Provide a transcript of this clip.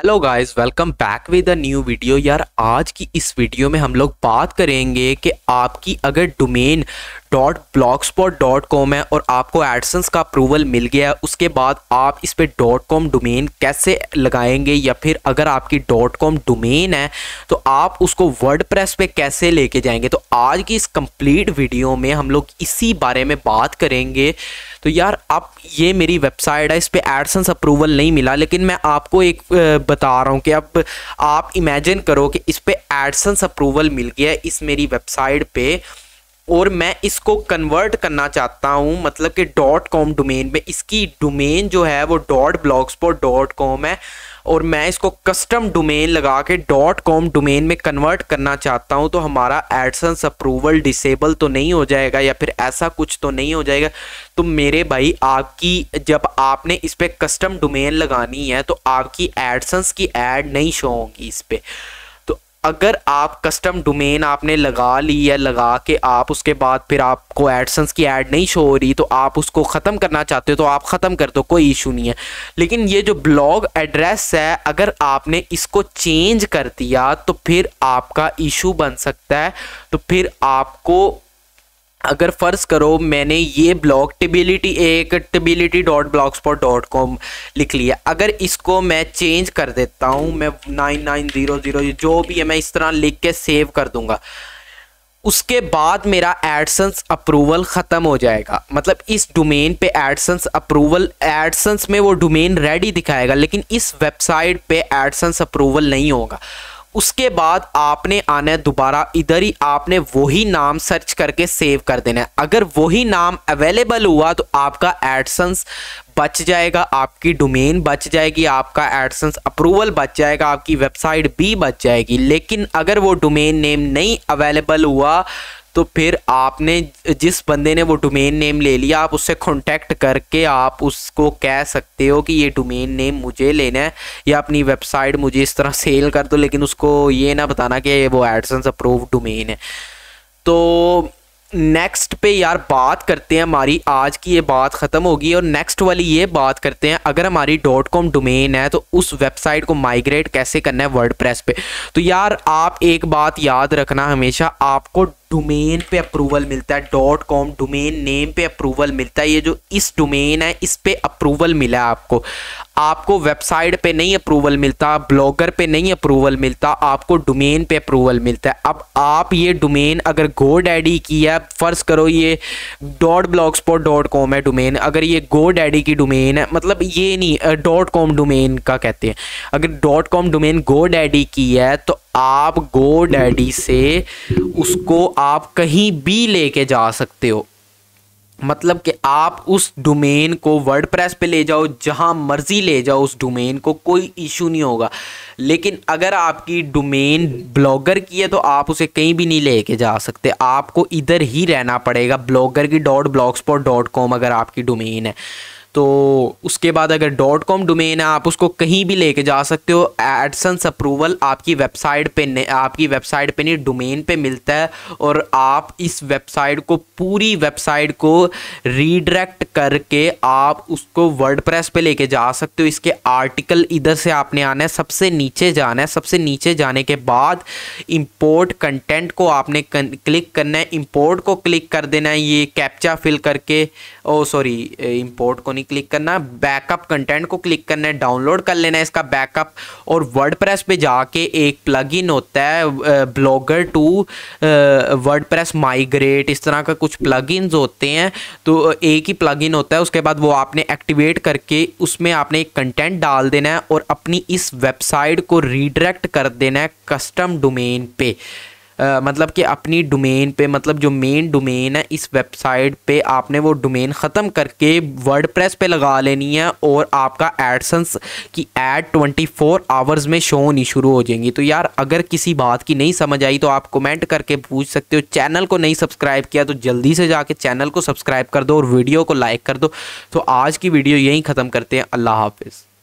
hello guys welcome back with a new video यार आज की इस वीडियो में हम लोग बात करेंगे कि आपकी अगर domain dot blogspot dot com है और आपको एडसन्स का अप्रूवल मिल गया है उसके बाद आप इस पर डॉट कॉम डोमेन कैसे लगाएंगे या फिर अगर आपकी डॉट कॉम डोमेन है तो आप उसको वर्ड प्रेस पर कैसे लेके जाएंगे तो आज की इस कंप्लीट वीडियो में हम लोग इसी बारे में बात करेंगे तो यार अब ये मेरी वेबसाइट है इस पर एडसन्स अप्रूवल नहीं मिला लेकिन मैं आपको एक बता रहा हूँ कि अब आप इमेजिन करो कि इस पर एडसन्स अप्रूवल मिल गया इस मेरी वेबसाइट पर और मैं इसको कन्वर्ट करना चाहता हूँ मतलब कि डॉट कॉम डोमेन में इसकी डोमेन जो है वो डॉट ब्लॉग पर डॉट कॉम है और मैं इसको कस्टम डोमेन लगा के डॉट कॉम डोमेन में कन्वर्ट करना चाहता हूँ तो हमारा एडसन्स अप्रूवल डिसेबल तो नहीं हो जाएगा या फिर ऐसा कुछ तो नहीं हो जाएगा तो मेरे भाई आपकी जब आपने इस पर कस्टम डोमेन लगानी है तो आपकी एडसन्स की एड नहीं शो होगी इस पर अगर आप कस्टम डोमेन आपने लगा ली या लगा के आप उसके बाद फिर आपको एडसन्स की एड नहीं शो हो रही तो आप उसको ख़त्म करना चाहते हो तो आप ख़त्म कर दो कोई इशू नहीं है लेकिन ये जो ब्लॉग एड्रेस है अगर आपने इसको चेंज कर दिया तो फिर आपका इशू बन सकता है तो फिर आपको अगर फ़र्ज़ करो मैंने ये ब्लॉग टिबिलिटी एक टिबिलिटी dot blogspot dot com लिख लिया अगर इसको मैं चेंज कर देता हूँ मैं नाइन नाइन ज़ीरो ज़ीरो जो भी है मैं इस तरह लिख के सेव कर दूँगा उसके बाद मेरा एडसन्स अप्रूवल ख़त्म हो जाएगा मतलब इस डोमेन पे एडसन्स अप्रूवल एडसन्स में वो डोमेन रेडी दिखाएगा लेकिन इस वेबसाइट पे एडसन्स अप्रूवल नहीं होगा उसके बाद आपने आना है दोबारा इधर ही आपने वही नाम सर्च करके सेव कर देना है अगर वही नाम अवेलेबल हुआ तो आपका एडसन्स बच जाएगा आपकी डोमेन बच जाएगी आपका एडसन्स अप्रूवल बच जाएगा आपकी वेबसाइट भी बच जाएगी लेकिन अगर वो डोमेन नेम नहीं अवेलेबल हुआ तो फिर आपने जिस बंदे ने वो डोमेन नेम ले लिया आप उससे कॉन्टैक्ट करके आप उसको कह सकते हो कि ये डोमेन नेम मुझे लेना है या अपनी वेबसाइट मुझे इस तरह सेल कर दो लेकिन उसको ये ना बताना कि वो एडसन्स अप्रूव डोमेन है तो नेक्स्ट पे यार बात करते हैं हमारी आज की ये बात ख़त्म होगी और नेक्स्ट वाली ये बात करते हैं अगर हमारी डॉट कॉम डोमेन है तो उस वेबसाइट को माइग्रेट कैसे करना है वर्डप्रेस पे तो यार आप एक बात याद रखना हमेशा आपको डोमेन पे अप्रूवल मिलता है डॉट कॉम डोमेन नेम पे अप्रूवल मिलता है ये जो इस डोमेन है इस पे अप्रूवल मिला है आपको आपको वेबसाइट पे नहीं अप्रूवल मिलता ब्लॉगर पे नहीं अप्रूवल मिलता आपको डोमेन पे अप्रूवल मिलता है अब आप ये डोमेन अगर गो डैडी की है फ़र्ज़ करो ये dot blogspot dot com है डोमेन अगर ये गो डैडी की डोमेन है मतलब ये नहीं डॉट कॉम डोमेन का कहते हैं अगर dot com domain GoDaddy की है तो आप गो डैडी से उसको आप कहीं भी लेके जा सकते हो मतलब कि आप उस डोमेन को वर्ड प्रेस पर ले जाओ जहाँ मर्ज़ी ले जाओ उस डोमेन को कोई इशू नहीं होगा लेकिन अगर आपकी डोमेन ब्लॉगर की है तो आप उसे कहीं भी नहीं लेके जा सकते आपको इधर ही रहना पड़ेगा ब्लॉगर की डॉट ब्लॉग डॉट कॉम अगर आपकी डोमेन है तो उसके बाद अगर डॉट कॉम डोमेन है आप उसको कहीं भी लेके जा सकते हो एडसन्स अप्रूवल आपकी वेबसाइट पे नहीं आपकी वेबसाइट पे नहीं डोमेन पे मिलता है और आप इस वेबसाइट को पूरी वेबसाइट को रीडायरेक्ट करके आप उसको वर्ड पे लेके जा सकते हो इसके आर्टिकल इधर से आपने आना है सबसे नीचे जाना है सबसे नीचे जाने के बाद इम्पोर्ट कंटेंट को आपने क्लिक करना है इम्पोर्ट को क्लिक कर देना है ये कैप्चा फिल करके ओ सॉरी इम्पोर्ट को नहीं नहीं क्लिक करना बैकअप कंटेंट को क्लिक करना है डाउनलोड कर लेना है इसका बैकअप और वर्ड प्रेस पर जाके एक प्लग होता है blogger to WordPress migrate इस तरह का कुछ प्लग होते हैं तो एक ही प्लग होता है उसके बाद वो आपने एक्टिवेट करके उसमें आपने एक कंटेंट डाल देना है और अपनी इस वेबसाइट को रीडायरेक्ट कर देना है कस्टम डोमेन पे आ, मतलब कि अपनी डोमेन पे मतलब जो मेन डोमेन है इस वेबसाइट पे आपने वो डोमेन ख़त्म करके वर्ड प्रेस पर लगा लेनी है और आपका एडसन्स की एड ट्वेंटी फोर आवर्स में शो होनी शुरू हो जाएंगी तो यार अगर किसी बात की नहीं समझ आई तो आप कमेंट करके पूछ सकते हो चैनल को नहीं सब्सक्राइब किया तो जल्दी से जाके चैनल को सब्सक्राइब कर दो और वीडियो को लाइक कर दो तो आज की वीडियो यहीं ख़त्म करते हैं अल्लाह हाफिज़